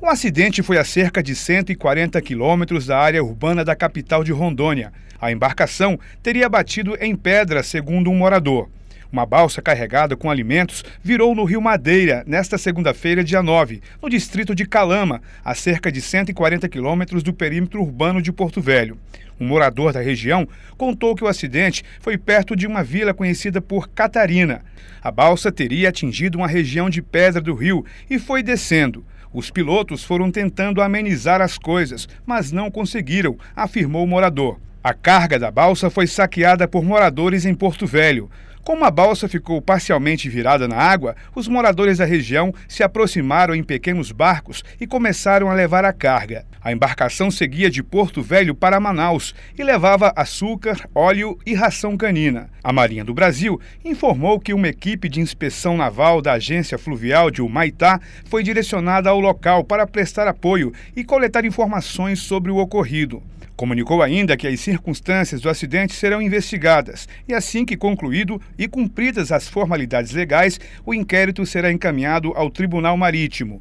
O acidente foi a cerca de 140 quilômetros da área urbana da capital de Rondônia. A embarcação teria batido em pedra, segundo um morador. Uma balsa carregada com alimentos virou no Rio Madeira nesta segunda-feira, dia 9, no distrito de Calama, a cerca de 140 quilômetros do perímetro urbano de Porto Velho. Um morador da região contou que o acidente foi perto de uma vila conhecida por Catarina. A balsa teria atingido uma região de pedra do rio e foi descendo. Os pilotos foram tentando amenizar as coisas, mas não conseguiram, afirmou o morador. A carga da balsa foi saqueada por moradores em Porto Velho. Como a balsa ficou parcialmente virada na água, os moradores da região se aproximaram em pequenos barcos e começaram a levar a carga. A embarcação seguia de Porto Velho para Manaus e levava açúcar, óleo e ração canina. A Marinha do Brasil informou que uma equipe de inspeção naval da Agência Fluvial de Humaitá foi direcionada ao local para prestar apoio e coletar informações sobre o ocorrido. Comunicou ainda que as circunstâncias do acidente serão investigadas e, assim que concluído e cumpridas as formalidades legais, o inquérito será encaminhado ao Tribunal Marítimo.